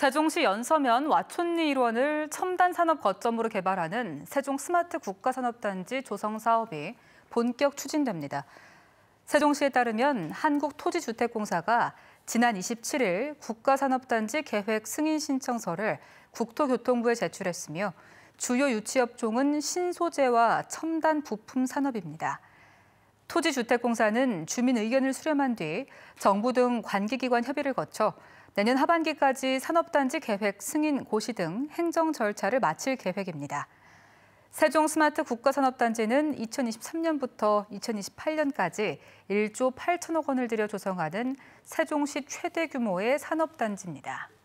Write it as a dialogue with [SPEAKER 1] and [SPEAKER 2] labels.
[SPEAKER 1] 세종시 연서면 와촌리 일원을 첨단 산업 거점으로 개발하는 세종 스마트 국가산업단지 조성 사업이 본격 추진됩니다. 세종시에 따르면 한국토지주택공사가 지난 27일 국가산업단지 계획 승인 신청서를 국토교통부에 제출했으며 주요 유치업종은 신소재와 첨단 부품 산업입니다. 토지주택공사는 주민 의견을 수렴한 뒤 정부 등 관계기관 협의를 거쳐 내년 하반기까지 산업단지 계획 승인 고시 등 행정 절차를 마칠 계획입니다. 세종 스마트 국가산업단지는 2023년부터 2028년까지 1조 8천억 원을 들여 조성하는 세종시 최대 규모의 산업단지입니다.